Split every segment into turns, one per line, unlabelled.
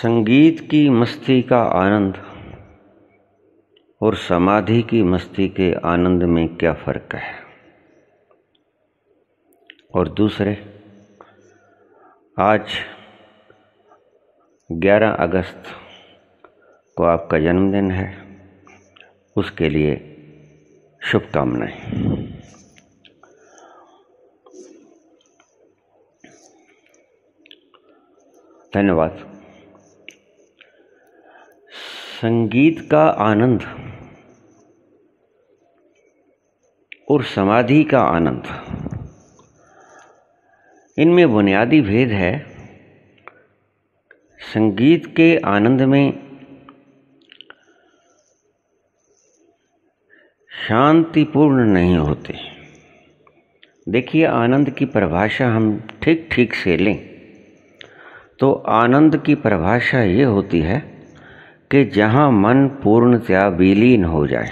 संगीत की मस्ती का आनंद और समाधि की मस्ती के आनंद में क्या फ़र्क है और दूसरे आज 11 अगस्त को आपका जन्मदिन है उसके लिए शुभकामनाएं धन्यवाद संगीत का आनंद और समाधि का आनंद इनमें बुनियादी भेद है संगीत के आनंद में शांतिपूर्ण नहीं होते देखिए आनंद की परिभाषा हम ठीक ठीक से लें तो आनंद की परिभाषा ये होती है कि जहाँ मन पूर्णतया विलीन हो जाए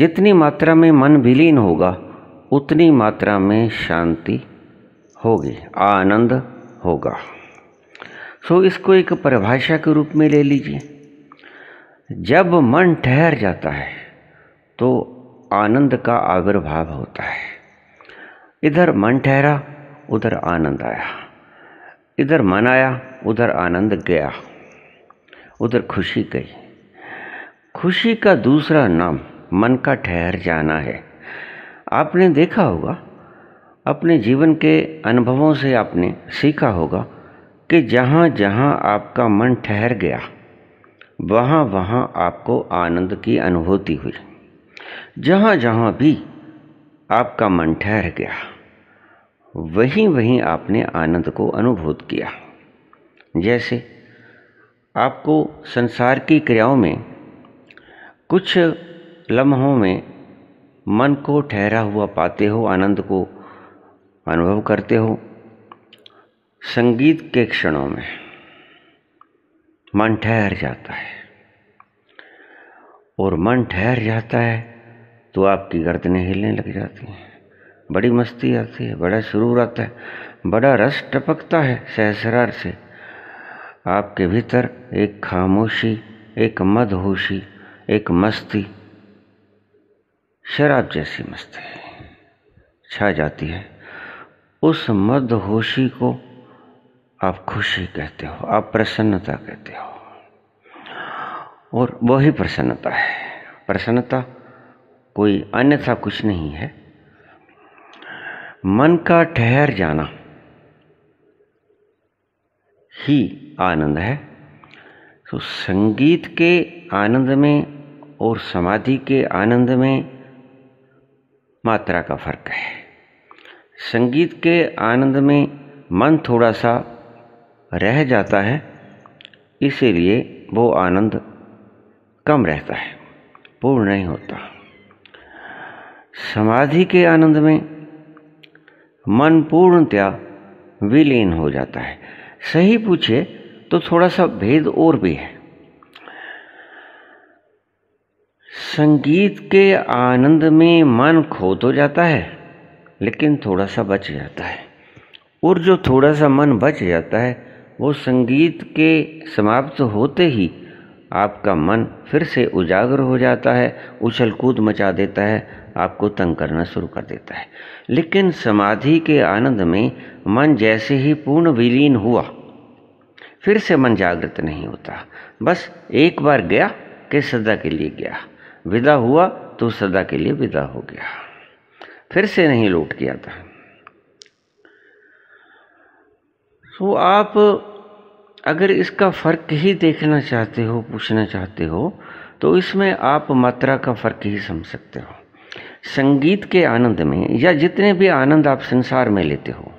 जितनी मात्रा में मन विलीन होगा उतनी मात्रा में शांति होगी आनंद होगा सो इसको एक परिभाषा के रूप में ले लीजिए जब मन ठहर जाता है तो आनंद का आविर्भाव होता है इधर मन ठहरा उधर आनंद आया इधर मन आया उधर आनंद गया उधर खुशी गई खुशी का दूसरा नाम मन का ठहर जाना है आपने देखा होगा अपने जीवन के अनुभवों से आपने सीखा होगा कि जहाँ जहाँ आपका मन ठहर गया वहाँ वहाँ आपको आनंद की अनुभूति हुई जहाँ जहाँ भी आपका मन ठहर गया वहीं वहीं आपने आनंद को अनुभूत किया जैसे आपको संसार की क्रियाओं में कुछ लम्हों में मन को ठहरा हुआ पाते हो आनंद को अनुभव करते हो संगीत के क्षणों में मन ठहर जाता है और मन ठहर जाता है तो आपकी गर्दनें हिलने लग जाती हैं बड़ी मस्ती आती है बड़ा सुरूर आता है बड़ा रस टपकता है सहसरार से आपके भीतर एक खामोशी एक मदहोशी एक मस्ती शराब जैसी मस्ती छा जाती है उस मदहोशी को आप खुशी कहते हो आप प्रसन्नता कहते हो और वही प्रसन्नता है प्रसन्नता कोई अन्यथा कुछ नहीं है मन का ठहर जाना ही आनंद है तो संगीत के आनंद में और समाधि के आनंद में मात्रा का फर्क है संगीत के आनंद में मन थोड़ा सा रह जाता है इसीलिए वो आनंद कम रहता है पूर्ण नहीं होता समाधि के आनंद में मन पूर्णतया विलीन हो जाता है सही पूछे तो थोड़ा सा भेद और भी है संगीत के आनंद में मन खो तो जाता है लेकिन थोड़ा सा बच जाता है और जो थोड़ा सा मन बच जाता है वो संगीत के समाप्त होते ही आपका मन फिर से उजागर हो जाता है उछल कूद मचा देता है आपको तंग करना शुरू कर देता है लेकिन समाधि के आनंद में मन जैसे ही पूर्ण विलीन हुआ फिर से मन जागृत नहीं होता बस एक बार गया कि सदा के लिए गया विदा हुआ तो सदा के लिए विदा हो गया फिर से नहीं लौट गया आता तो आप अगर इसका फर्क ही देखना चाहते हो पूछना चाहते हो तो इसमें आप मात्रा का फर्क ही समझ सकते हो संगीत के आनंद में या जितने भी आनंद आप संसार में लेते हो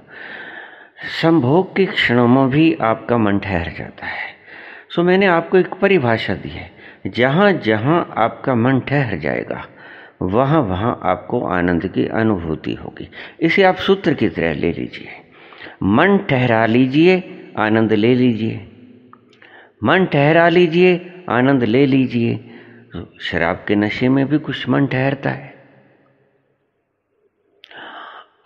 संभोग के क्षणों में भी आपका मन ठहर जाता है सो मैंने आपको एक परिभाषा दी है जहाँ जहाँ आपका मन ठहर जाएगा वहाँ वहाँ आपको आनंद की अनुभूति होगी इसे आप सूत्र की तरह ले लीजिए मन ठहरा लीजिए आनंद ले लीजिए मन ठहरा लीजिए आनंद ले लीजिए शराब के नशे में भी कुछ मन ठहरता है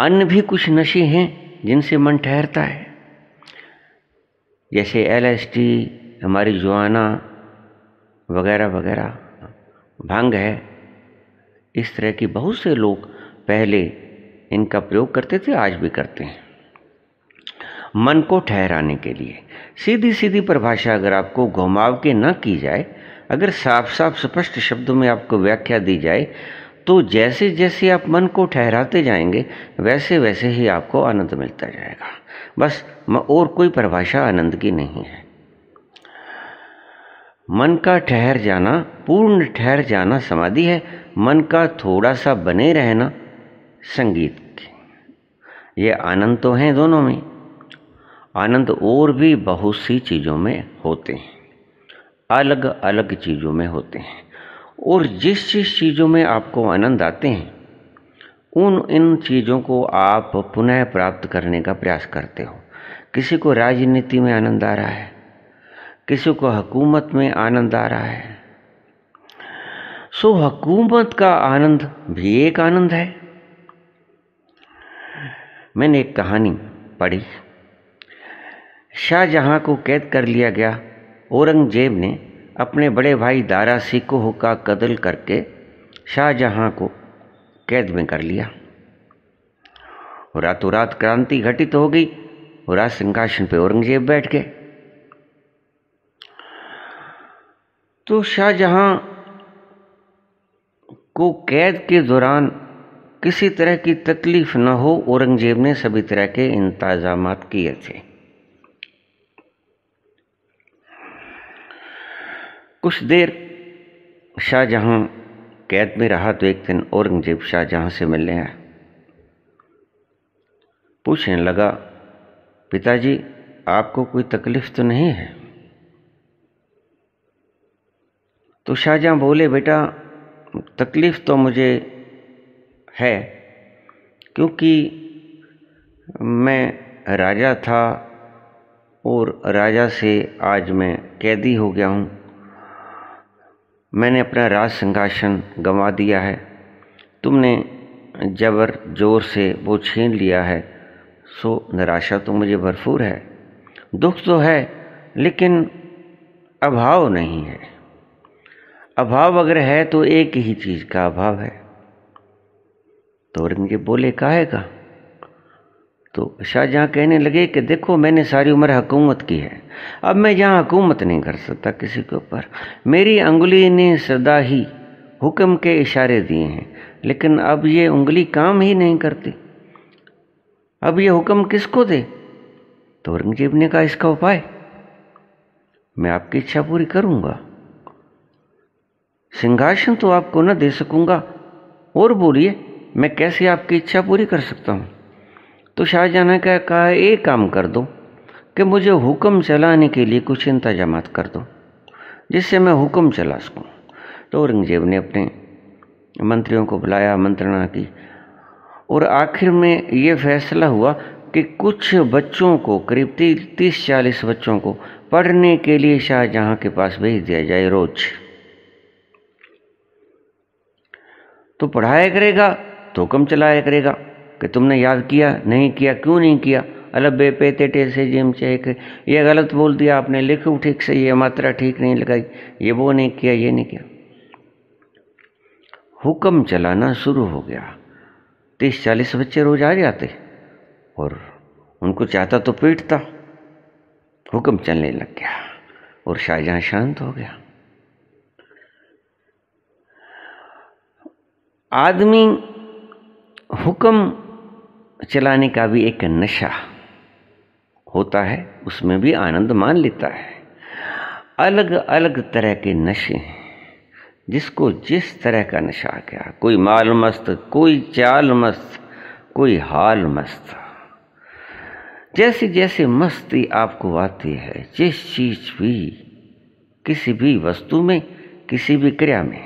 अन्य भी कुछ नशे हैं जिनसे मन ठहरता है जैसे टी हमारी जुआना वगैरह वगैरह भंग है इस तरह के बहुत से लोग पहले इनका प्रयोग करते थे आज भी करते हैं मन को ठहराने के लिए सीधी सीधी परिभाषा अगर आपको घुमाव के ना की जाए अगर साफ साफ स्पष्ट शब्दों में आपको व्याख्या दी जाए तो जैसे जैसे आप मन को ठहराते जाएंगे वैसे वैसे ही आपको आनंद मिलता जाएगा बस और कोई परिभाषा आनंद की नहीं है मन का ठहर जाना पूर्ण ठहर जाना समाधि है मन का थोड़ा सा बने रहना संगीत ये आनंद तो हैं दोनों में आनंद और भी बहुत सी चीज़ों में होते हैं अलग अलग चीज़ों में होते हैं और जिस जिस चीज़ों में आपको आनंद आते हैं उन इन चीज़ों को आप पुनः प्राप्त करने का प्रयास करते हो किसी को राजनीति में आनंद आ रहा है किसी को हकूमत में आनंद आ रहा है सो हकूमत का आनंद भी एक आनंद है मैंने एक कहानी पढ़ी शाहजहां को कैद कर लिया गया औरंगजेब ने अपने बड़े भाई दारा सिकोह का कत्ल करके शाहजहां को कैद में कर लिया रातों रात क्रांति घटित हो गई और राज सिंहासन पर औरंगजेब बैठ गए तो शाहजहां को कैद के दौरान किसी तरह की तकलीफ न हो औरंगजेब ने सभी तरह के इंतजाम किए थे कुछ देर शाहजहाँ कैद में रहा तो एक दिन औरंगजेब शाहजहाँ से मिलने आया पूछने लगा पिताजी आपको कोई तकलीफ तो नहीं है तो शाहजहाँ बोले बेटा तकलीफ तो मुझे है क्योंकि मैं राजा था और राजा से आज मैं कैदी हो गया हूँ मैंने अपना राज सिंहासन गंवा दिया है तुमने जबर जोर से वो छीन लिया है सो निराशा तो मुझे भरपूर है दुख तो है लेकिन अभाव नहीं है अभाव अगर है तो एक ही चीज़ का अभाव है तो औरंगजेब बोले काहे का तो शाहजहाँ कहने लगे कि देखो मैंने सारी उम्र हुकूमत की है अब मैं यहाँ हुकूमत नहीं कर सकता किसी के ऊपर मेरी उंगली ने सदा ही हुक्म के इशारे दिए हैं लेकिन अब ये उंगली काम ही नहीं करती अब ये हुक्म किसको दे तो औरंगजेब ने कहा इसका उपाय मैं आपकी इच्छा पूरी करूँगा सिंहासन तो आपको न दे सकूँगा और बोलिए मैं कैसे आपकी इच्छा पूरी कर सकता हूँ तो शाहजहाँ ने क्या कहा एक काम कर दो कि मुझे हुक्म चलाने के लिए कुछ इंतजाम कर दो जिससे मैं हुक्म चला सकूँ तो औरंगजेब ने अपने मंत्रियों को बुलाया मंत्रणा की और आखिर में ये फैसला हुआ कि कुछ बच्चों को करीब तीस चालीस बच्चों को पढ़ने के लिए शाहजहाँ के पास भेज दिया जाए रोज तो पढ़ाया करेगा तो हुक्म चलाया करेगा कि तुमने याद किया नहीं किया क्यों नहीं किया अलग बेपेते से जिम चेक ये गलत बोल दिया आपने लिख ठीक से ये मात्रा ठीक नहीं लगाई ये वो नहीं किया ये नहीं किया हुक्म चलाना शुरू हो गया तीस चालीस बच्चे रोज आ जाते और उनको चाहता तो पीटता हुक्म चलने लग गया और शाहजहाँ शांत हो गया आदमी हुक्म चलाने का भी एक नशा होता है उसमें भी आनंद मान लेता है अलग अलग तरह के नशे हैं जिसको जिस तरह का नशा आ गया कोई माल मस्त कोई चाल मस्त कोई हाल मस्त जैसे जैसे मस्ती आपको आती है जिस चीज भी किसी भी वस्तु में किसी भी क्रिया में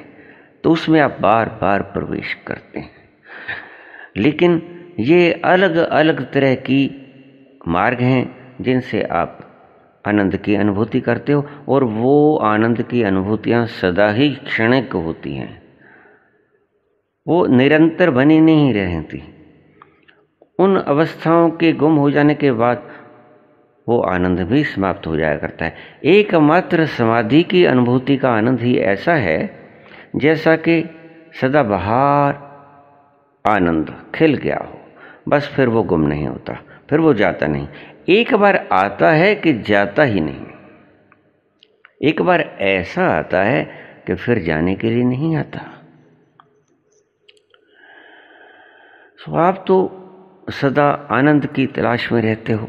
तो उसमें आप बार बार प्रवेश करते हैं लेकिन ये अलग अलग तरह की मार्ग हैं जिनसे आप आनंद की अनुभूति करते हो और वो आनंद की अनुभूतियाँ सदा ही क्षणिक होती हैं वो निरंतर बनी नहीं रहती उन अवस्थाओं के गुम हो जाने के बाद वो आनंद भी समाप्त हो जाया करता है एकमात्र समाधि की अनुभूति का आनंद ही ऐसा है जैसा कि सदाबहार आनंद खिल गया हो बस फिर वो गुम नहीं होता फिर वो जाता नहीं एक बार आता है कि जाता ही नहीं एक बार ऐसा आता है कि फिर जाने के लिए नहीं आता सो तो आप तो सदा आनंद की तलाश में रहते हो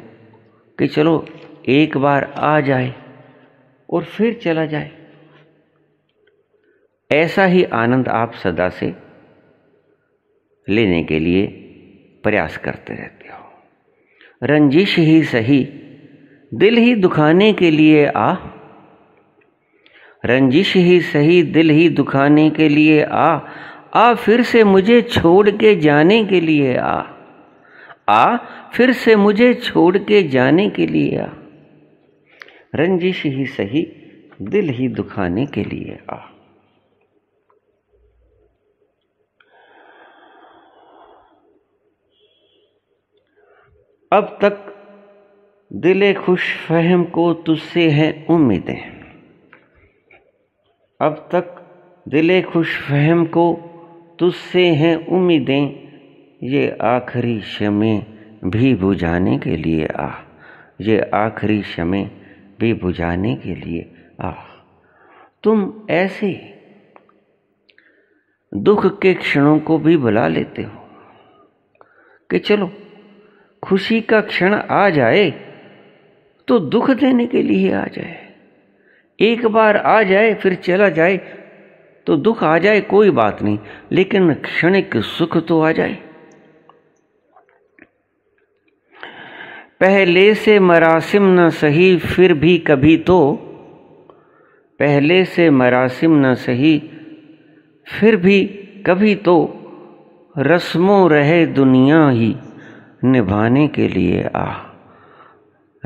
कि चलो एक बार आ जाए और फिर चला जाए ऐसा ही आनंद आप सदा से लेने के लिए प्रयास करते रहते हो रंजिश ही सही दिल ही दुखाने के लिए आ रंजिश ही सही दिल ही दुखाने के लिए आ आ फिर से मुझे छोड़ के जाने के लिए आ आ फिर से मुझे छोड़ के जाने के लिए आ रंजिश ही सही दिल ही दुखाने के लिए आ अब तक दिल खुश फहम को तुझसे है उम्मीदें अब तक दिल खुश फहम को तुझसे हैं उम्मीदें ये आखिरी शमें भी बुझाने के लिए आ ये आखिरी शमें भी बुझाने के लिए आ तुम ऐसे दुख के क्षणों को भी बुला लेते हो कि चलो खुशी का क्षण आ जाए तो दुख देने के लिए आ जाए एक बार आ जाए फिर चला जाए तो दुख आ जाए कोई बात नहीं लेकिन क्षणिक सुख तो आ जाए पहले से मरासिम न सही फिर भी कभी तो पहले से मरासिम न सही फिर भी कभी तो रस्मों रहे दुनिया ही निभाने के लिए आ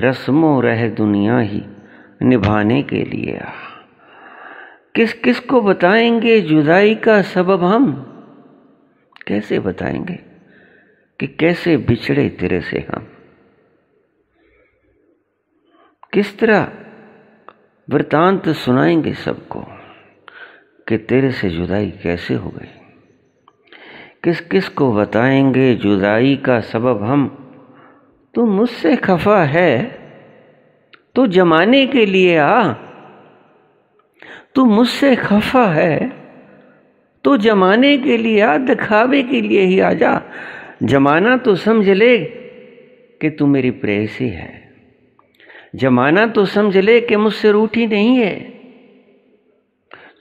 रस्मों रह दुनिया ही निभाने के लिए आ किस किस को बताएंगे जुदाई का सबब हम कैसे बताएंगे कि कैसे बिछड़े तेरे से हम किस तरह वृतांत सुनाएंगे सबको कि तेरे से जुदाई कैसे हो गई किस किस को बताएंगे जुदाई का सबब हम तू मुझसे खफा है तो जमाने के लिए आ तू मुझसे खफा है तो जमाने के लिए आ दिखावे के लिए ही आ जा जमाना तो समझ ले कि तू मेरी प्रेसी है जमाना तो समझ ले कि मुझसे रूठी नहीं है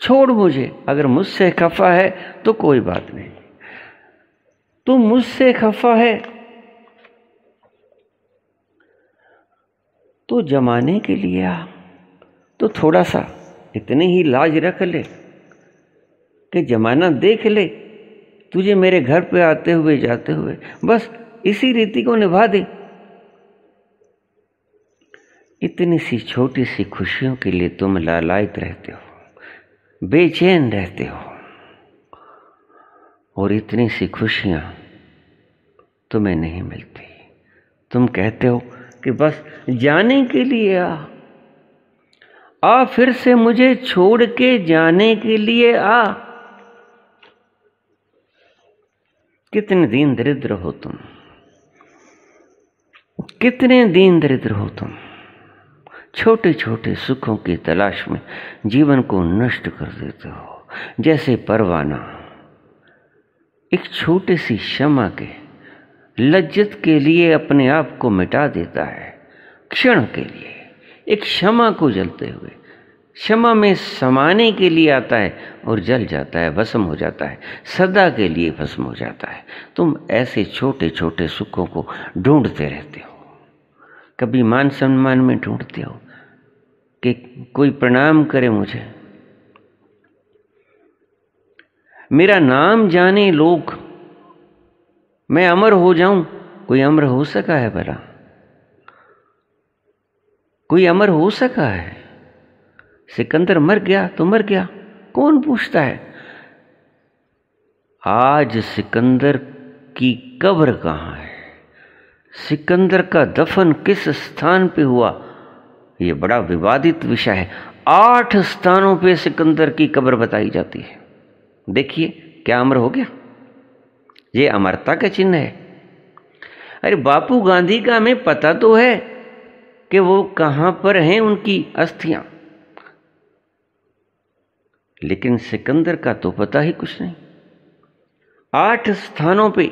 छोड़ मुझे अगर मुझसे खफा है तो कोई बात नहीं तू मुझसे खफा है तो जमाने के लिए आ तो थोड़ा सा इतनी ही लाज रख ले कि जमाना देख ले तुझे मेरे घर पे आते हुए जाते हुए बस इसी रीति को निभा दे इतनी सी छोटी सी खुशियों के लिए तुम लालायत रहते हो बेचैन रहते हो और इतनी सी खुशियाँ तुम्हें नहीं मिलती तुम कहते हो कि बस जाने के लिए आ आ फिर से मुझे छोड़ के जाने के लिए आ कितने दिन दरिद्र हो तुम कितने दीन दरिद्र हो तुम छोटे छोटे सुखों की तलाश में जीवन को नष्ट कर देते हो जैसे परवाना एक छोटी सी क्षमा के लज्जत के लिए अपने आप को मिटा देता है क्षण के लिए एक क्षमा को जलते हुए क्षमा में समाने के लिए आता है और जल जाता है भस्म हो जाता है सदा के लिए भस्म हो जाता है तुम ऐसे छोटे छोटे सुखों को ढूंढते रहते हो कभी मान सम्मान में ढूंढते हो कि कोई प्रणाम करे मुझे मेरा नाम जाने लोग मैं अमर हो जाऊं कोई अमर हो सका है भला कोई अमर हो सका है सिकंदर मर गया तो मर गया कौन पूछता है आज सिकंदर की कब्र कहाँ है सिकंदर का दफन किस स्थान पे हुआ यह बड़ा विवादित विषय है आठ स्थानों पे सिकंदर की कब्र बताई जाती है देखिए क्या अमर हो गया ये अमरता का चिन्ह है अरे बापू गांधी का हमें पता तो है कि वो कहां पर हैं उनकी अस्थियां लेकिन सिकंदर का तो पता ही कुछ नहीं आठ स्थानों पे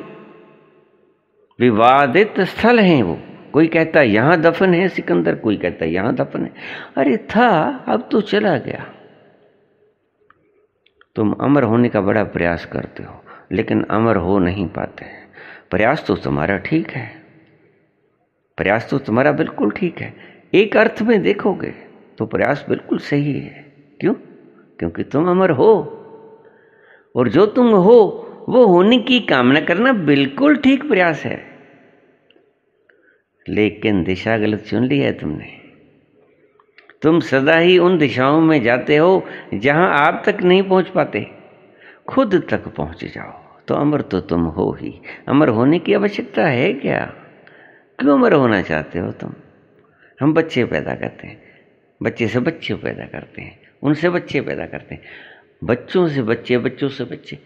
विवादित स्थल हैं वो कोई कहता यहां दफन है सिकंदर कोई कहता यहां दफन है अरे था अब तो चला गया तुम अमर होने का बड़ा प्रयास करते हो लेकिन अमर हो नहीं पाते प्रयास तो तुम्हारा ठीक है प्रयास तो तुम्हारा बिल्कुल ठीक है एक अर्थ में देखोगे तो प्रयास बिल्कुल सही है क्यों क्योंकि तुम अमर हो और जो तुम हो वो होने की कामना करना बिल्कुल ठीक प्रयास है लेकिन दिशा गलत चुन ली है तुमने तुम सदा ही उन दिशाओं में जाते हो जहां आप तक नहीं पहुंच पाते खुद तक पहुंच जाओ तो अमर तो तुम हो ही अमर होने की आवश्यकता है क्या क्यों अमर होना चाहते हो तुम हम बच्चे पैदा करते हैं बच्चे से बच्चे पैदा करते हैं उनसे बच्चे पैदा करते हैं बच्चों से बच्चे बच्चों से बच्चे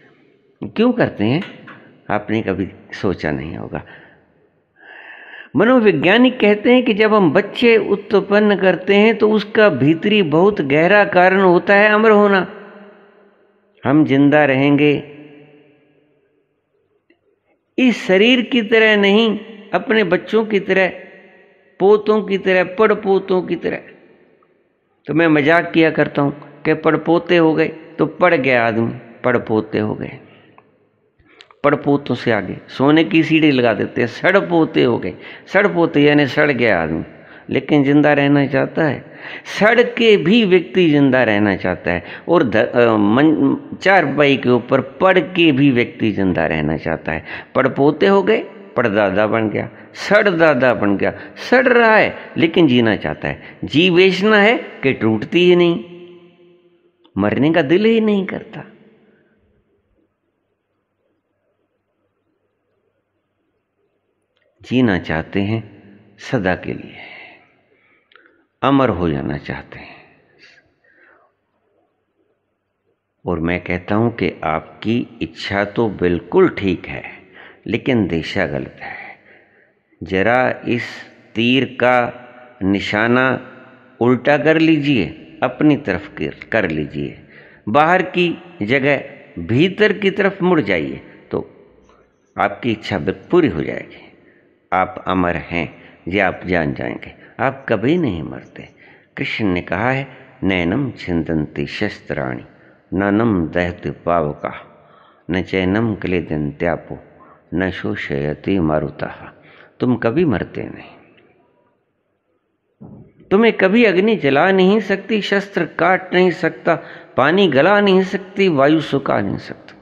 क्यों करते हैं आपने कभी सोचा नहीं होगा मनोवैज्ञानिक कहते हैं कि जब हम बच्चे उत्पन्न करते हैं तो उसका भीतरी बहुत गहरा कारण होता है अमर होना हम जिंदा रहेंगे इस शरीर की तरह नहीं अपने बच्चों की तरह पोतों की तरह पड़ पोतों की तरह तो मैं मजाक किया करता हूँ कि पड़ पोते हो गए तो पड़ गया आदमी पड़ पोते हो गए पड़पोतों से आगे सोने की सीढ़ी लगा देते हैं सड़ पोते हो गए सड़ पोते यानी सड़ गया आदमी लेकिन जिंदा रहना चाहता है सड़ के भी व्यक्ति जिंदा रहना चाहता है और मन चार पाई के ऊपर पड़ के भी व्यक्ति जिंदा रहना चाहता है पड़ पोते हो गए पड़दादा बन गया सड़ दादा बन गया सड़ रहा है लेकिन जीना चाहता है जी बेचना है कि टूटती ही नहीं मरने का दिल ही नहीं करता जीना चाहते हैं सदा के लिए अमर हो जाना चाहते हैं और मैं कहता हूं कि आपकी इच्छा तो बिल्कुल ठीक है लेकिन दिशा गलत है जरा इस तीर का निशाना उल्टा कर लीजिए अपनी तरफ कर लीजिए बाहर की जगह भीतर की तरफ मुड़ जाइए तो आपकी इच्छा पूरी हो जाएगी आप अमर हैं ये आप जान जाएंगे आप कभी नहीं मरते कृष्ण ने कहा है नैनम छिंदंती शस्त्राणी ननम दहत पावका न चैनम दंत्यापो न शोषयती मारुता तुम कभी मरते नहीं तुम्हें कभी अग्नि जला नहीं सकती शस्त्र काट नहीं सकता पानी गला नहीं सकती वायु सुखा नहीं सकता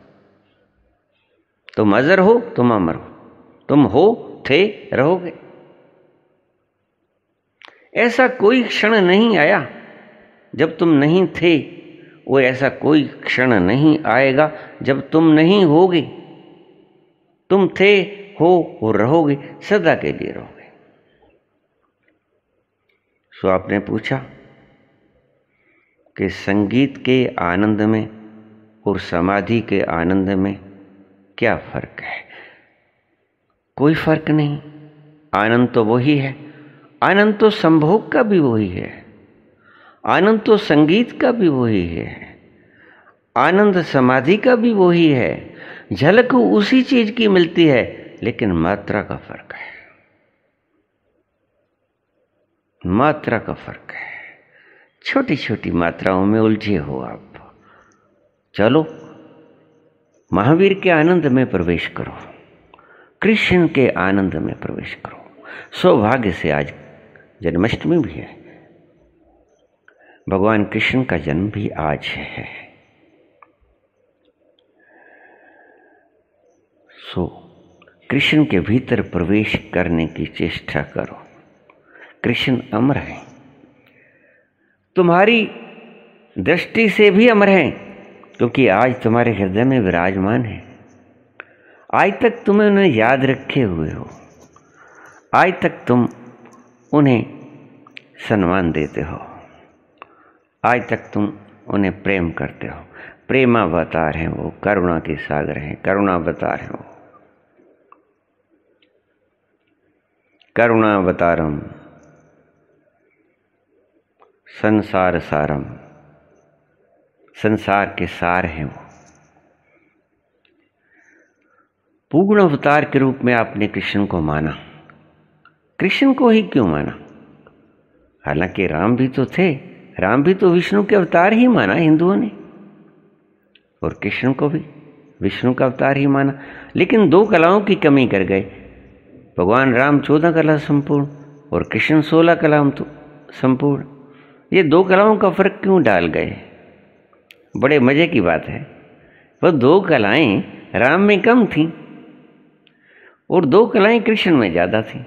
तुम अजर हो तुम अमर हो तुम हो थे रहोगे ऐसा कोई क्षण नहीं आया जब तुम नहीं थे वो ऐसा कोई क्षण नहीं आएगा जब तुम नहीं होगे तुम थे हो और रहोगे सदा के लिए रहोगे सो आपने पूछा कि संगीत के आनंद में और समाधि के आनंद में क्या फर्क है कोई फर्क नहीं आनंद तो वही है आनंद तो संभोग का भी वही है आनंद तो संगीत का भी वही है आनंद समाधि का भी वही है झलक उसी चीज की मिलती है लेकिन मात्रा का फर्क है मात्रा का फर्क है छोटी छोटी मात्राओं में उलझे हो आप चलो महावीर के आनंद में प्रवेश करो कृष्ण के आनंद में प्रवेश करो सौभाग्य से आज जन्माष्टमी भी है भगवान कृष्ण का जन्म भी आज है सो कृष्ण के भीतर प्रवेश करने की चेष्टा करो कृष्ण अमर हैं तुम्हारी दृष्टि से भी अमर हैं क्योंकि आज तुम्हारे हृदय में विराजमान है आज तक तुम्हें उन्हें याद रखे हुए हो आज तक तुम उन्हें सम्मान देते हो आज तक तुम उन्हें प्रेम करते हो प्रेमा अवतार हैं वो करुणा के सागर हैं करुणावतार हैं वो करुणावतारम संसार सारम संसार के सार हैं वो पूर्ण अवतार के रूप में आपने कृष्ण को माना कृष्ण को ही क्यों माना हालांकि राम भी तो थे राम भी तो विष्णु के अवतार ही माना हिंदुओं ने और कृष्ण को भी विष्णु का अवतार ही माना लेकिन दो कलाओं की कमी कर गए भगवान राम चौदह कला संपूर्ण और कृष्ण सोलह कला तो संपूर्ण ये दो कलाओं का फर्क क्यों डाल गए बड़े मज़े की बात है वह दो कलाएं राम में कम थीं और दो कलाएं कृष्ण में ज़्यादा थी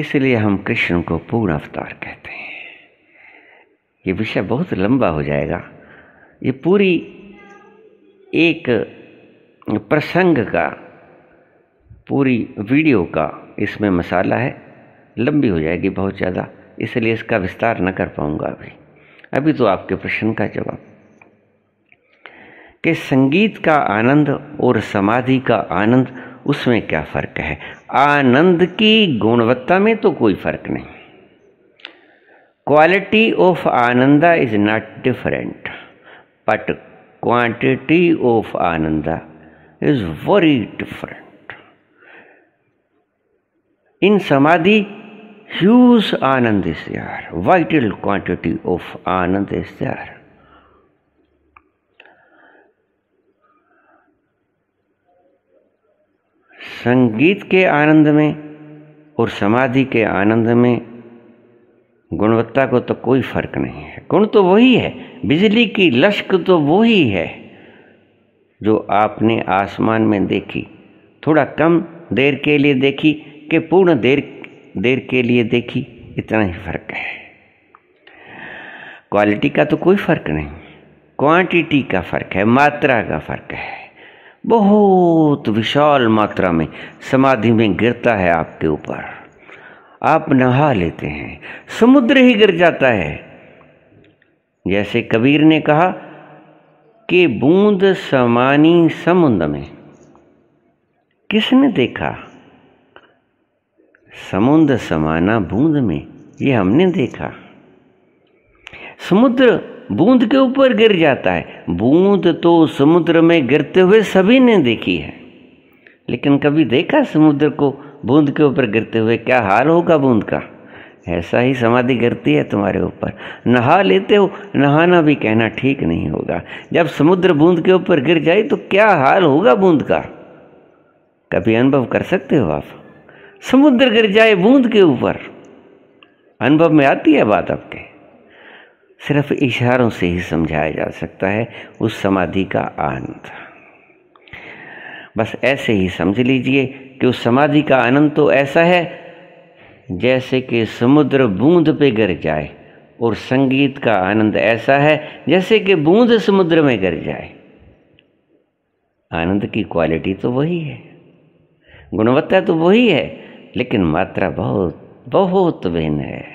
इसलिए हम कृष्ण को पूर्ण अवतार कहते हैं ये विषय बहुत लंबा हो जाएगा ये पूरी एक प्रसंग का पूरी वीडियो का इसमें मसाला है लंबी हो जाएगी बहुत ज़्यादा इसलिए इसका विस्तार न कर पाऊंगा अभी अभी तो आपके प्रश्न का जवाब कि संगीत का आनंद और समाधि का आनंद उसमें क्या फ़र्क है आनंद की गुणवत्ता में तो कोई फ़र्क नहीं quality of ananda is not different but quantity of ananda is very different in samadhi huge anand is vital vital of anand anand is there. संगीत के आनंद में और समाधि के आनंद में गुणवत्ता को तो कोई फर्क नहीं है गुण तो वही है बिजली की लश्क तो वही है जो आपने आसमान में देखी थोड़ा कम देर के लिए देखी कि पूर्ण देर देर के लिए देखी इतना ही फर्क है क्वालिटी का तो कोई फर्क नहीं क्वांटिटी का फर्क है मात्रा का फर्क है बहुत विशाल मात्रा में समाधि में गिरता है आपके ऊपर आप नहा लेते हैं समुद्र ही गिर जाता है जैसे कबीर ने कहा कि बूंद समानी समुद्र में किसने देखा समुद्र समाना बूंद में ये हमने देखा समुद्र बूंद के ऊपर गिर जाता है बूंद तो समुद्र में गिरते हुए सभी ने देखी है लेकिन कभी देखा समुद्र को बूंद के ऊपर गिरते हुए क्या हाल होगा बूंद का ऐसा ही समाधि गिरती है तुम्हारे ऊपर नहा लेते हो नहाना भी कहना ठीक नहीं होगा जब समुद्र बूंद के ऊपर गिर जाए तो क्या हाल होगा बूंद का कभी अनुभव कर सकते हो आप समुद्र गिर जाए बूंद के ऊपर अनुभव में आती है बात आपके सिर्फ इशारों से ही समझाया जा सकता है उस समाधि का आनंद बस ऐसे ही समझ लीजिए कि उस समाधि का आनंद तो ऐसा है जैसे कि समुद्र बूंद पे गिर जाए और संगीत का आनंद ऐसा है जैसे कि बूंद समुद्र में गिर जाए आनंद की क्वालिटी तो वही है गुणवत्ता तो वही है लेकिन मात्रा बहुत बहुत भिन्न है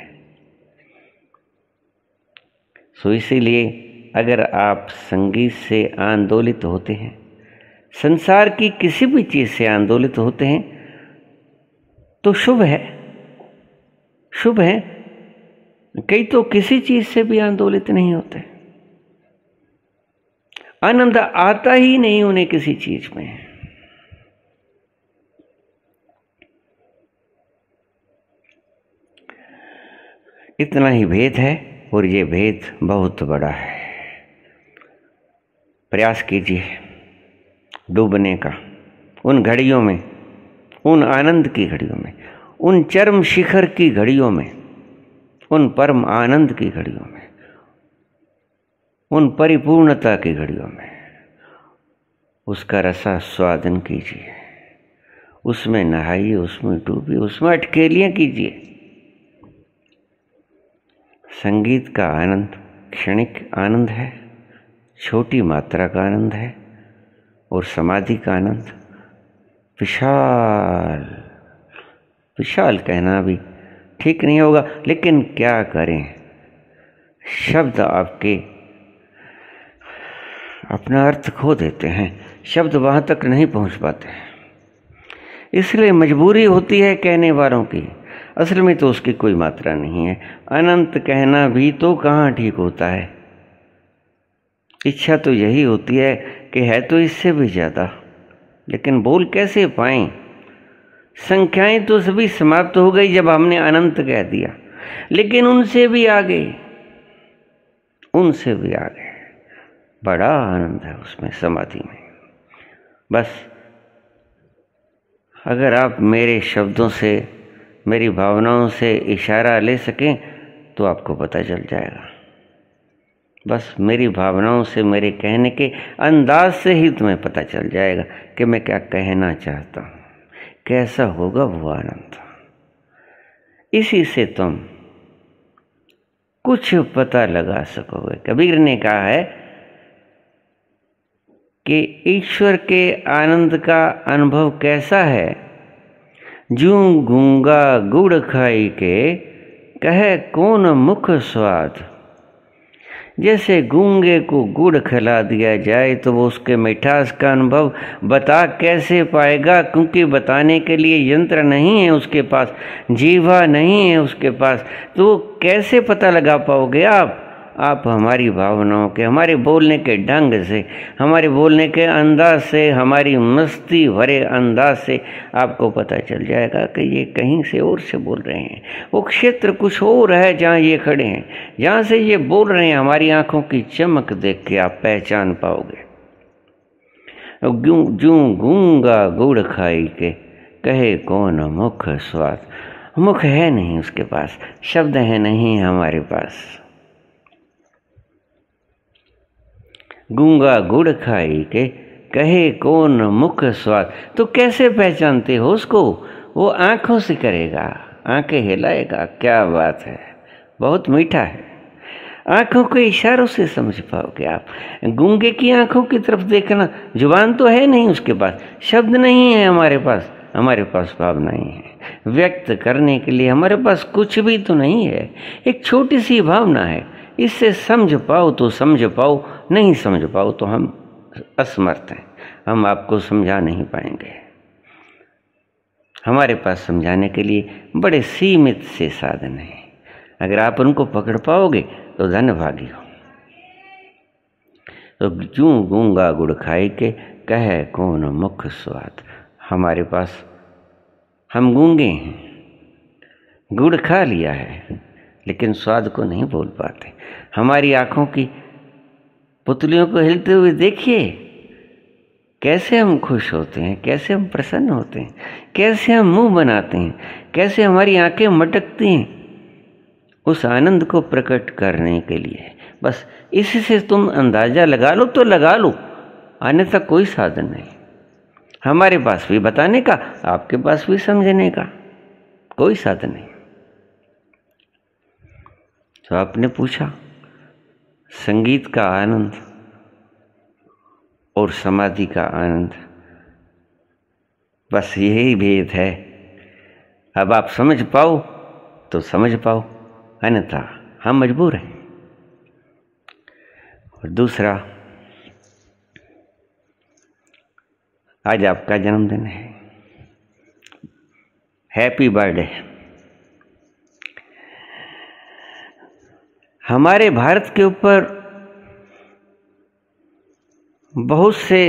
सो इसीलिए अगर आप संगीत से आंदोलित होते हैं संसार की किसी भी चीज़ से आंदोलित होते हैं तो शुभ है शुभ है कई तो किसी चीज़ से भी आंदोलित नहीं होते आनंद आता ही नहीं उन्हें किसी चीज़ में इतना ही भेद है और ये भेद बहुत बड़ा है प्रयास कीजिए डूबने का उन घड़ियों में उन आनंद की घड़ियों में उन चरम शिखर की घड़ियों में उन परम आनंद की घड़ियों में उन परिपूर्णता की घड़ियों में उसका रसा स्वादन कीजिए उसमें नहाइए उसमें डूबिए उसमें अटकेलियाँ कीजिए संगीत का आनंद क्षणिक आनंद है छोटी मात्रा का आनंद है और समाधि का आनंद विशाल विशाल कहना भी ठीक नहीं होगा लेकिन क्या करें शब्द आपके अपना अर्थ खो देते हैं शब्द वहाँ तक नहीं पहुँच पाते इसलिए मजबूरी होती है कहने वालों की असल में तो उसकी कोई मात्रा नहीं है अनंत कहना भी तो कहाँ ठीक होता है इच्छा तो यही होती है कि है तो इससे भी ज़्यादा लेकिन बोल कैसे पाए संख्याएं तो सभी समाप्त हो गई जब हमने अनंत कह दिया लेकिन उनसे भी आगे उनसे भी आगे बड़ा आनंद है उसमें समाधि में बस अगर आप मेरे शब्दों से मेरी भावनाओं से इशारा ले सकें तो आपको पता चल जाएगा बस मेरी भावनाओं से मेरे कहने के अंदाज से ही तुम्हें पता चल जाएगा कि मैं क्या कहना चाहता हूँ कैसा होगा वो आनंद इसी से तुम कुछ पता लगा सकोगे कबीर ने कहा है कि ईश्वर के आनंद का अनुभव कैसा है जू गूंगा गुड़ खाई के कह कौन मुख स्वाद जैसे गूंगे को गुड़ खिला दिया जाए तो वो उसके मिठास का अनुभव बता कैसे पाएगा क्योंकि बताने के लिए यंत्र नहीं है उसके पास जीवा नहीं है उसके पास तो वो कैसे पता लगा पाओगे आप आप हमारी भावनाओं के हमारे बोलने के ढंग से हमारे बोलने के अंदाज से हमारी मस्ती भरे अंदाज से आपको पता चल जाएगा कि ये कहीं से और से बोल रहे हैं वो क्षेत्र कुछ और है जहाँ ये खड़े हैं जहाँ से ये बोल रहे हैं हमारी आँखों की चमक देख के आप पहचान पाओगे जू गूंगा गुड़ खाई के कहे कौन मुख स्वाद मुख है नहीं उसके पास शब्द है नहीं हमारे पास गूंगा गुड़ खाई के कहे कौन मुख स्वाद तो कैसे पहचानते हो उसको वो आंखों से करेगा आंखें हिलाएगा क्या बात है बहुत मीठा है आंखों के इशारों से समझ पाओगे आप गूंगे की आंखों की तरफ देखना जुबान तो है नहीं उसके पास शब्द नहीं है हमारे पास हमारे पास नहीं है व्यक्त करने के लिए हमारे पास कुछ भी तो नहीं है एक छोटी सी भावना है इससे समझ पाओ तो समझ पाओ नहीं समझ पाओ तो हम असमर्थ हैं हम आपको समझा नहीं पाएंगे हमारे पास समझाने के लिए बड़े सीमित से साधन हैं अगर आप उनको पकड़ पाओगे तो धन भागी हो तो जू गूंगा गुड़ खाई के कह कौन मुख स्वाद हमारे पास हम गूंगे हैं गुड़ खा लिया है लेकिन स्वाद को नहीं भूल पाते हमारी आँखों की पुतलियों को हिलते हुए देखिए कैसे हम खुश होते हैं कैसे हम प्रसन्न होते हैं कैसे हम मुंह बनाते हैं कैसे हमारी आंखें मटकती हैं उस आनंद को प्रकट करने के लिए बस इससे तुम अंदाज़ा लगा लो तो लगा लो आने तक कोई साधन नहीं हमारे पास भी बताने का आपके पास भी समझने का कोई साधन नहीं तो आपने पूछा संगीत का आनंद और समाधि का आनंद बस यही भेद है अब आप समझ पाओ तो समझ पाओ अन्यथा हम मजबूर हैं और दूसरा आज आपका जन्मदिन है हैप्पी बर्थडे हमारे भारत के ऊपर बहुत से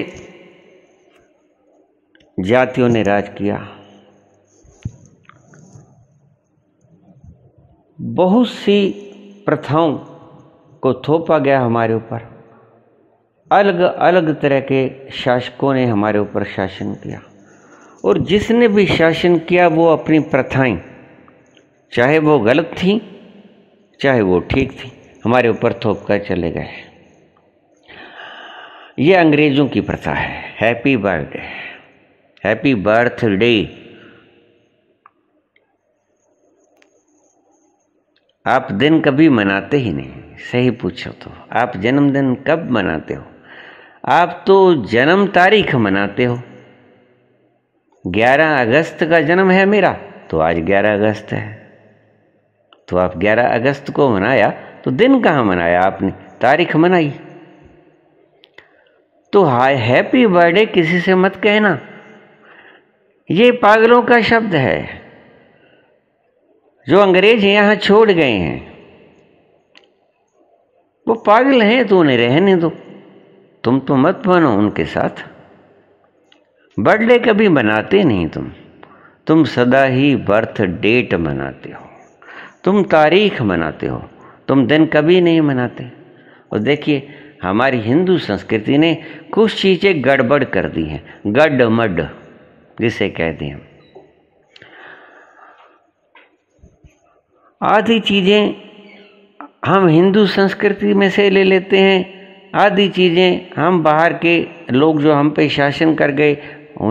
जातियों ने राज किया बहुत सी प्रथाओं को थोपा गया हमारे ऊपर अलग अलग तरह के शासकों ने हमारे ऊपर शासन किया और जिसने भी शासन किया वो अपनी प्रथाएं चाहे वो गलत थी चाहे वो ठीक थी हमारे ऊपर थोप कर चले गए ये अंग्रेज़ों की प्रथा है हैप्पी बर्थडे हैप्पी बर्थडे आप दिन कभी मनाते ही नहीं सही पूछो तो आप जन्मदिन कब मनाते हो आप तो जन्म तारीख मनाते हो 11 अगस्त का जन्म है मेरा तो आज 11 अगस्त है तो आप 11 अगस्त को मनाया तो दिन कहाँ मनाया आपने तारीख मनाई तो हाय हैप्पी बर्थडे किसी से मत कहना ये पागलों का शब्द है जो अंग्रेज यहाँ छोड़ गए हैं वो पागल हैं तो उन्हें रहने दो तुम तो मत बनो उनके साथ बर्थडे कभी मनाते नहीं तुम तुम सदा ही बर्थ डेट मनाते हो तुम तारीख मनाते हो तुम दिन कभी नहीं मनाते और देखिए हमारी हिंदू संस्कृति ने कुछ चीज़ें गड़बड़ कर दी हैं गड जिसे कहते हैं आधी चीज़ें हम हिंदू संस्कृति में से ले लेते हैं आधी चीज़ें हम बाहर के लोग जो हम पे शासन कर गए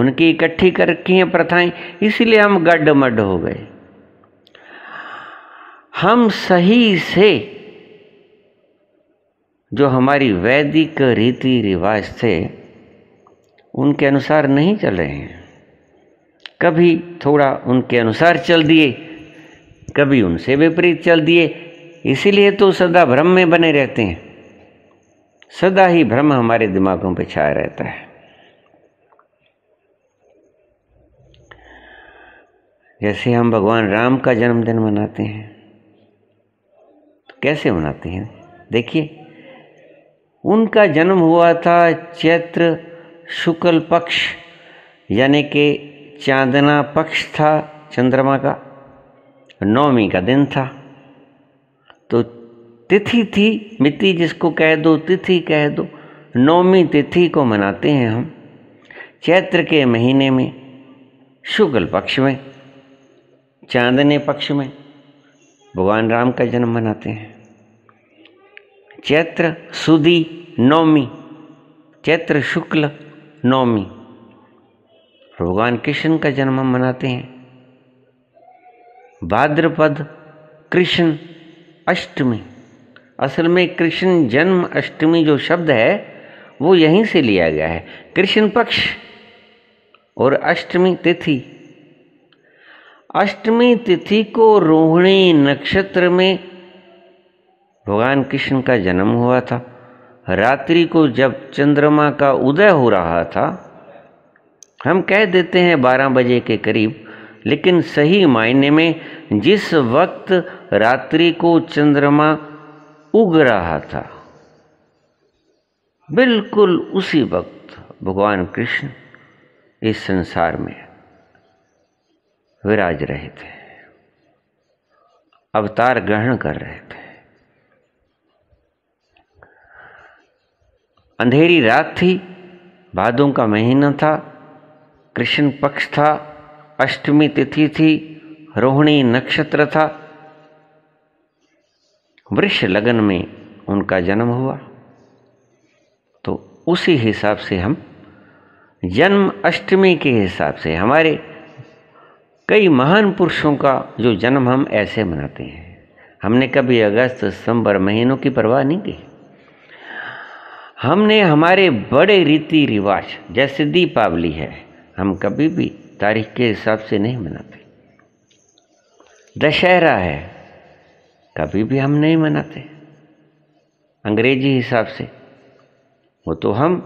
उनकी इकट्ठी कर रखी हैं प्रथाएं इसीलिए हम गड्ढ मड हो गए हम सही से जो हमारी वैदिक रीति रिवाज थे उनके अनुसार नहीं चल रहे हैं कभी थोड़ा उनके अनुसार चल दिए कभी उनसे विपरीत चल दिए इसीलिए तो सदा भ्रम में बने रहते हैं सदा ही भ्रम हमारे दिमागों पर छाया रहता है जैसे हम भगवान राम का जन्मदिन मनाते हैं कैसे मनाते हैं देखिए उनका जन्म हुआ था चैत्र शुक्ल पक्ष यानी कि चांदना पक्ष था चंद्रमा का नौमी का दिन था तो तिथि थी मिति जिसको कह दो तिथि कह दो नौमी तिथि को मनाते हैं हम चैत्र के महीने में शुक्ल पक्ष में चांदने पक्ष में भगवान राम का जन्म मनाते हैं चैत्र सुदी नौमी चैत्र शुक्ल नौमी भगवान कृष्ण का जन्म मनाते हैं भाद्रपद कृष्ण अष्टमी असल में कृष्ण जन्म अष्टमी जो शब्द है वो यहीं से लिया गया है कृष्ण पक्ष और अष्टमी तिथि अष्टमी तिथि को रोहिणी नक्षत्र में भगवान कृष्ण का जन्म हुआ था रात्रि को जब चंद्रमा का उदय हो रहा था हम कह देते हैं बारह बजे के करीब लेकिन सही मायने में जिस वक्त रात्रि को चंद्रमा उग रहा था बिल्कुल उसी वक्त भगवान कृष्ण इस संसार में विराज रहे थे अवतार ग्रहण कर रहे थे अंधेरी रात थी भादों का महीना था कृष्ण पक्ष था अष्टमी तिथि थी रोहिणी नक्षत्र था वृक्ष लगन में उनका जन्म हुआ तो उसी हिसाब से हम जन्म अष्टमी के हिसाब से हमारे कई महान पुरुषों का जो जन्म हम ऐसे मनाते हैं हमने कभी अगस्त सितंबर महीनों की परवाह नहीं की हमने हमारे बड़े रीति रिवाज जैसे दीपावली है हम कभी भी तारीख के हिसाब से नहीं मनाते दशहरा है कभी भी हम नहीं मनाते अंग्रेजी हिसाब से वो तो हम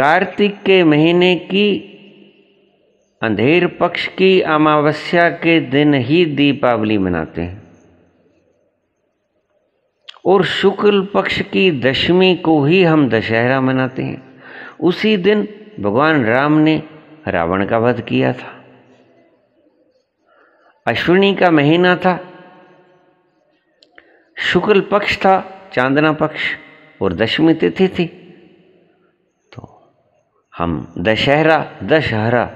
कार्तिक के महीने की अंधेर पक्ष की अमावस्या के दिन ही दीपावली मनाते हैं और शुक्ल पक्ष की दशमी को ही हम दशहरा मनाते हैं उसी दिन भगवान राम ने रावण का वध किया था अश्विनी का महीना था शुक्ल पक्ष था चांदना पक्ष और दशमी तिथि थी तो हम दशहरा दशहरा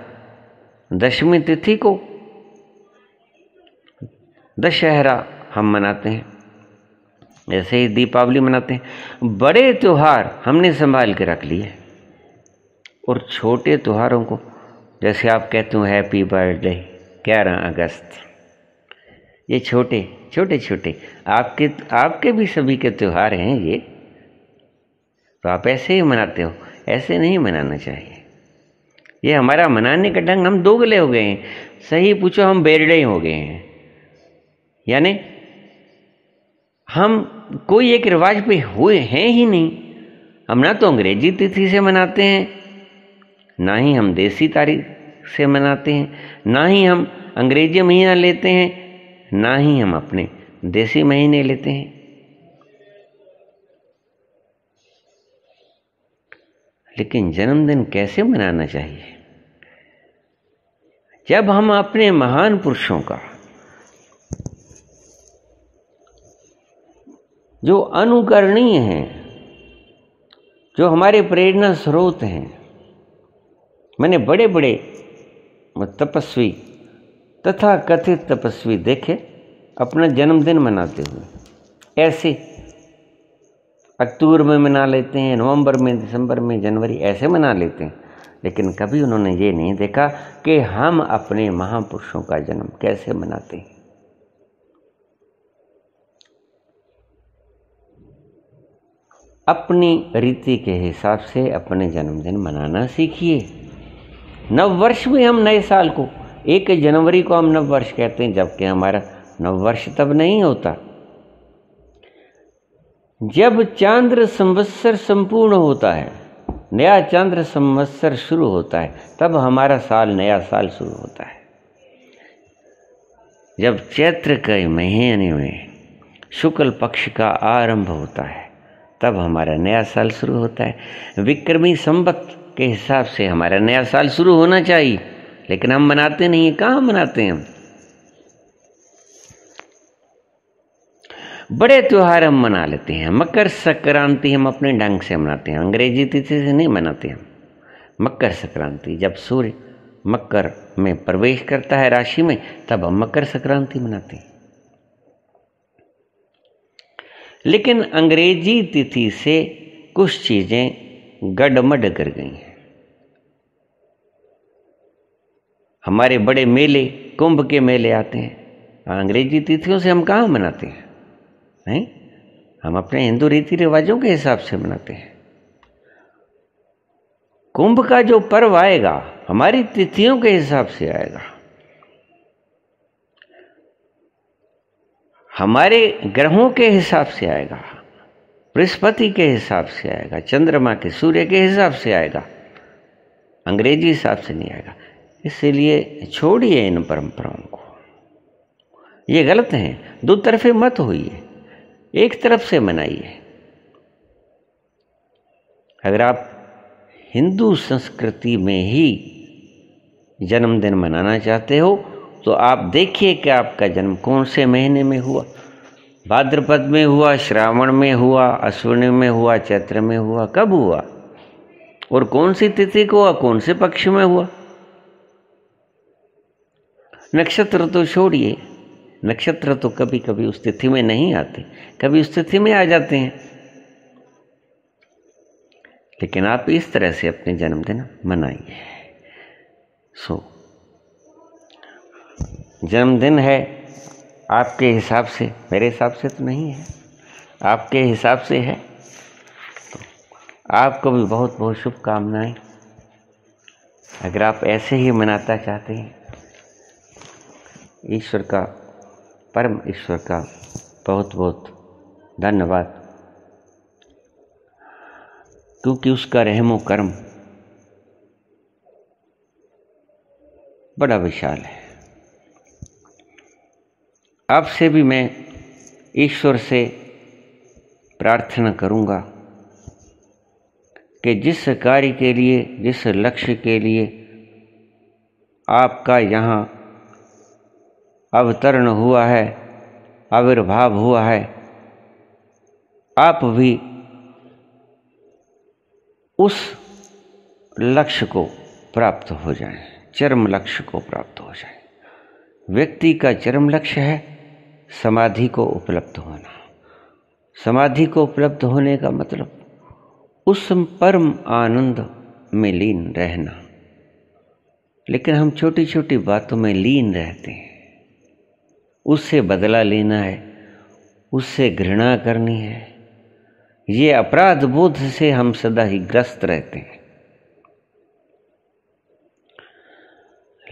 दशमी तिथि को दशहरा हम मनाते हैं ऐसे ही दीपावली मनाते हैं बड़े त्यौहार हमने संभाल के रख लिए और छोटे त्यौहारों को जैसे आप कहते हो हैप्पी बर्थडे ग्यारह अगस्त ये छोटे छोटे छोटे आपके आपके भी सभी के त्यौहार हैं ये तो आप ऐसे ही मनाते हो ऐसे नहीं मनाना चाहिए ये हमारा मनाने का ढंग हम दोगले हो गए हैं सही पूछो हम बेरड़े हो गए हैं यानी हम कोई एक रिवाज पे हुए हैं ही नहीं हम ना तो अंग्रेजी तिथि से मनाते हैं ना ही हम देसी तारीख से मनाते हैं ना ही हम अंग्रेजी महीना लेते हैं ना ही हम अपने देसी महीने लेते हैं लेकिन जन्मदिन कैसे मनाना चाहिए जब हम अपने महान पुरुषों का जो अनुकरणीय हैं जो हमारे प्रेरणा स्रोत हैं मैंने बड़े बड़े तपस्वी तथा कथित तपस्वी देखे अपना जन्मदिन मनाते हुए ऐसे अक्टूबर में मना लेते हैं नवंबर में दिसंबर में जनवरी ऐसे मना लेते हैं लेकिन कभी उन्होंने ये नहीं देखा कि हम अपने महापुरुषों का जन्म कैसे मनाते हैं अपनी रीति के हिसाब से अपने जन्मदिन मनाना सीखिए नव वर्ष भी हम नए साल को एक जनवरी को हम नव वर्ष कहते हैं जबकि हमारा नव वर्ष तब नहीं होता जब चांद्र संवत्सर संपूर्ण होता है नया चंद्र संवत्सर शुरू होता है तब हमारा साल नया साल शुरू होता है जब चैत्र के महीने में शुक्ल पक्ष का आरंभ होता है तब हमारा नया साल शुरू होता है विक्रमी संबत के हिसाब से हमारा नया साल शुरू होना चाहिए लेकिन हम मनाते नहीं हैं कहाँ मनाते हैं हम बड़े त्यौहार हम मना लेते हैं मकर संक्रांति हम अपने ढंग से मनाते हैं अंग्रेजी तिथि से नहीं मनाते हम मकर संक्रांति जब सूर्य मकर में प्रवेश करता है राशि में तब हम मकर संक्रांति मनाते हैं लेकिन अंग्रेजी तिथि से कुछ चीज़ें गडमड कर गई हैं हमारे बड़े मेले कुंभ के मेले आते हैं अंग्रेजी तिथियों से हम कहाँ मनाते हैं नहीं हम अपने हिंदू रीति रिवाजों के हिसाब से मनाते हैं कुंभ का जो पर्व आएगा हमारी तिथियों के हिसाब से आएगा हमारे ग्रहों के हिसाब से आएगा बृहस्पति के हिसाब से आएगा चंद्रमा के सूर्य के हिसाब से आएगा अंग्रेजी हिसाब से नहीं आएगा इसलिए छोड़िए इन परंपराओं को ये गलत हैं दो तरफे मत होइए एक तरफ से मनाइए अगर आप हिंदू संस्कृति में ही जन्मदिन मनाना चाहते हो तो आप देखिए कि आपका जन्म कौन से महीने में हुआ भाद्रपद में हुआ श्रावण में हुआ अश्विनी में हुआ चैत्र में हुआ कब हुआ और कौन सी तिथि को हुआ कौन से पक्ष में हुआ नक्षत्र तो छोड़िए नक्षत्र तो कभी कभी उस स्थिति में नहीं आते कभी उस तिथि में आ जाते हैं लेकिन आप इस तरह से अपने जन्मदिन मनाइए सो जन्मदिन है आपके हिसाब से मेरे हिसाब से तो नहीं है आपके हिसाब से है तो आपको भी बहुत बहुत शुभकामनाएं अगर आप ऐसे ही मनाता चाहते हैं ईश्वर का परम ईश्वर का बहुत बहुत धन्यवाद क्योंकि उसका रहमो कर्म बड़ा विशाल है अब से भी मैं ईश्वर से प्रार्थना करूंगा कि जिस कार्य के लिए जिस लक्ष्य के लिए आपका यहाँ अवतरण हुआ है आविर्भाव हुआ है आप भी उस लक्ष्य को प्राप्त हो जाए चरम लक्ष्य को प्राप्त हो जाए व्यक्ति का चरम लक्ष्य है समाधि को उपलब्ध होना समाधि को उपलब्ध होने का मतलब उस परम आनंद में लीन रहना लेकिन हम छोटी छोटी बातों में लीन रहते हैं उससे बदला लेना है उससे घृणा करनी है ये अपराध बोध से हम सदा ही ग्रस्त रहते हैं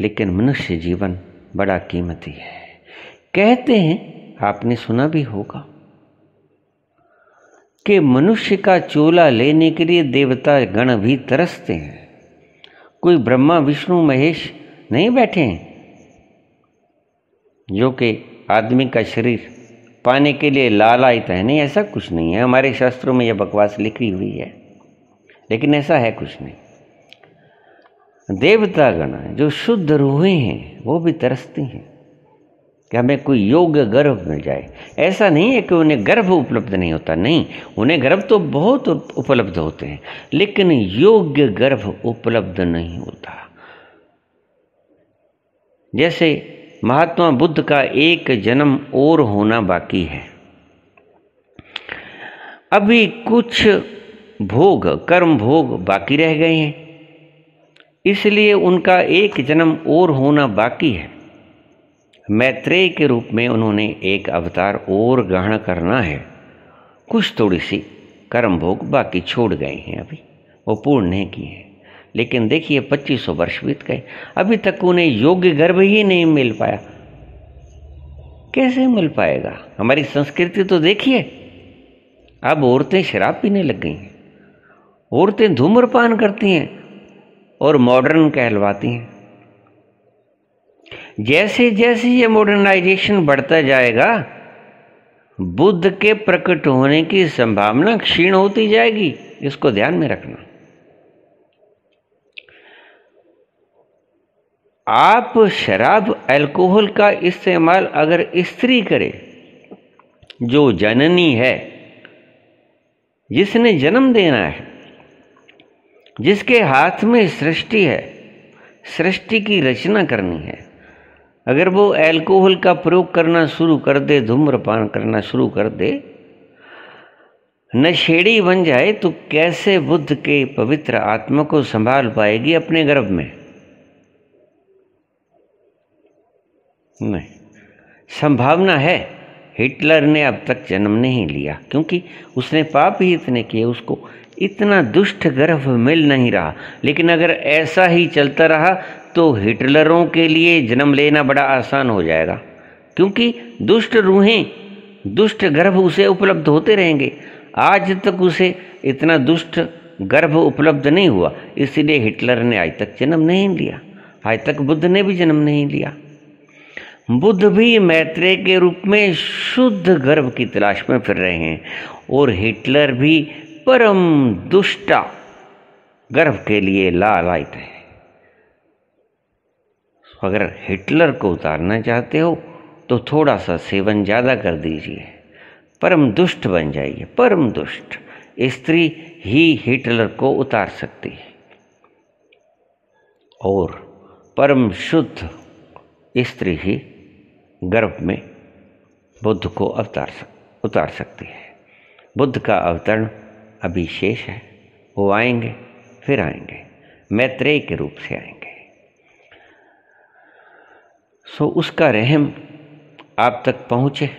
लेकिन मनुष्य जीवन बड़ा कीमती है कहते हैं आपने सुना भी होगा कि मनुष्य का चोला लेने के लिए देवता गण भी तरसते हैं कोई ब्रह्मा विष्णु महेश नहीं बैठे हैं जो कि आदमी का शरीर पाने के लिए लालायित है नहीं ऐसा कुछ नहीं है हमारे शास्त्रों में यह बकवास लिखी हुई है लेकिन ऐसा है कुछ नहीं देवता गण जो शुद्ध रूहें हैं वो भी तरसती हैं कि हमें कोई योग्य गर्भ मिल जाए ऐसा नहीं है कि उन्हें गर्भ उपलब्ध नहीं होता नहीं उन्हें गर्भ तो बहुत उपलब्ध होते हैं लेकिन योग्य गर्भ उपलब्ध नहीं होता जैसे महात्मा बुद्ध का एक जन्म और होना बाकी है अभी कुछ भोग कर्म भोग बाकी रह गए हैं इसलिए उनका एक जन्म और होना बाकी है मैत्रेय के रूप में उन्होंने एक अवतार और ग्रहण करना है कुछ थोड़ी सी कर्म भोग बाकी छोड़ गए हैं अभी वो पूर्ण नहीं किए हैं लेकिन देखिए 2500 वर्ष बीत गए अभी तक उन्हें योग्य गर्भ ही नहीं मिल पाया कैसे मिल पाएगा हमारी संस्कृति तो देखिए अब औरतें शराब पीने लग गई हैं औरतें धूम्रपान करती हैं और मॉडर्न कहलवाती हैं जैसे जैसे ये मॉडर्नाइजेशन बढ़ता जाएगा बुद्ध के प्रकट होने की संभावना क्षीण होती जाएगी इसको ध्यान में रखना आप शराब अल्कोहल का इस्तेमाल अगर स्त्री करे जो जननी है जिसने जन्म देना है जिसके हाथ में सृष्टि है सृष्टि की रचना करनी है अगर वो अल्कोहल का प्रयोग करना शुरू कर दे धूम्रपान करना शुरू कर दे नशेड़ी बन जाए तो कैसे बुद्ध के पवित्र आत्मा को संभाल पाएगी अपने गर्भ में नहीं संभावना है हिटलर ने अब तक जन्म नहीं लिया क्योंकि उसने पाप ही इतने किए उसको इतना दुष्ट गर्भ मिल नहीं रहा लेकिन अगर ऐसा ही चलता रहा तो हिटलरों के लिए जन्म लेना बड़ा आसान हो जाएगा क्योंकि दुष्ट रूहें दुष्ट गर्भ उसे उपलब्ध होते रहेंगे आज तक उसे इतना दुष्ट गर्भ उपलब्ध नहीं हुआ इसलिए हिटलर ने आज तक जन्म नहीं लिया आज तक बुद्ध ने भी जन्म नहीं लिया बुद्ध भी मैत्रेय के रूप में शुद्ध गर्भ की तलाश में फिर रहे हैं और हिटलर भी परम दुष्टा गर्भ के लिए लालायित है अगर हिटलर को उतारना चाहते हो तो थोड़ा सा सेवन ज़्यादा कर दीजिए परम दुष्ट बन जाइए परम दुष्ट स्त्री ही हिटलर को उतार सकती है और परम शुद्ध स्त्री ही गर्भ में बुद्ध को अवतार सक उतार सकती है बुद्ध का अवतरण अभी शेष है वो आएंगे फिर आएंगे मैत्रेय के रूप से आएंगे सो उसका रहम आप तक पहुँचे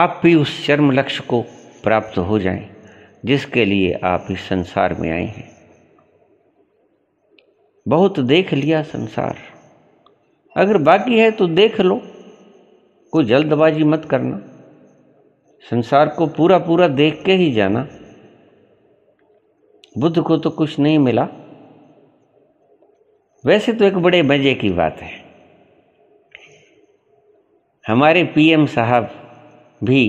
आप भी उस चर्म लक्ष्य को प्राप्त हो जाएं जिसके लिए आप इस संसार में आए हैं बहुत देख लिया संसार अगर बाकी है तो देख लो कोई जल्दबाजी मत करना संसार को पूरा पूरा देख के ही जाना बुद्ध को तो कुछ नहीं मिला वैसे तो एक बड़े मजे की बात है हमारे पीएम साहब भी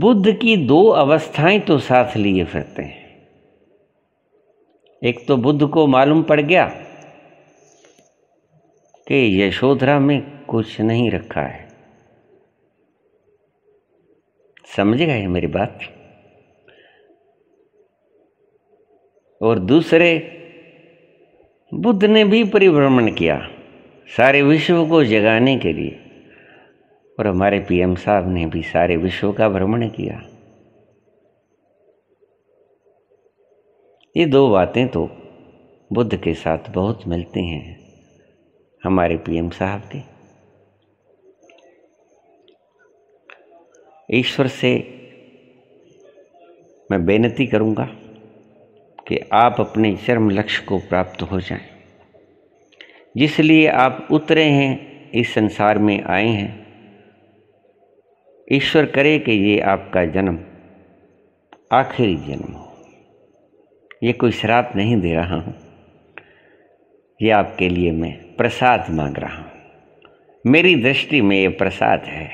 बुद्ध की दो अवस्थाएं तो साथ लिए फिरते हैं एक तो बुद्ध को मालूम पड़ गया कि यशोधरा में कुछ नहीं रखा है समझ गए मेरी बात और दूसरे बुद्ध ने भी परिभ्रमण किया सारे विश्व को जगाने के लिए और हमारे पीएम साहब ने भी सारे विश्व का भ्रमण किया ये दो बातें तो बुद्ध के साथ बहुत मिलती हैं हमारे पीएम साहब थे ईश्वर से मैं बेनती करूंगा कि आप अपने चर्म लक्ष्य को प्राप्त हो जाएं जिसलिए आप उतरे हैं इस संसार में आए हैं ईश्वर करे कि ये आपका जन्म आखिरी जन्म हो ये कोई श्राप नहीं दे रहा हूँ ये आपके लिए मैं प्रसाद मांग रहा हूँ मेरी दृष्टि में ये प्रसाद है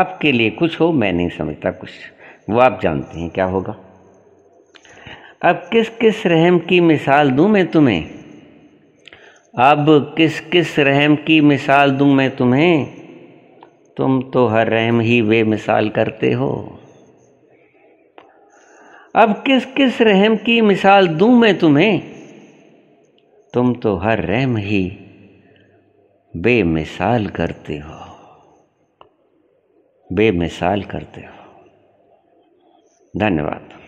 आपके लिए कुछ हो मैं नहीं समझता कुछ वो आप जानते हैं क्या होगा अब किस किस रहम की मिसाल दूँ मैं तुम्हें अब किस किस रहम की मिसाल दूँ मैं तुम्हें तुम तो हर रहम ही वे मिसाल करते हो अब किस किस रहम की मिसाल दूँ मैं तुम्हें तुम तो हर रहम ही बेमिसाल करते हो बेमिसाल करते हो धन्यवाद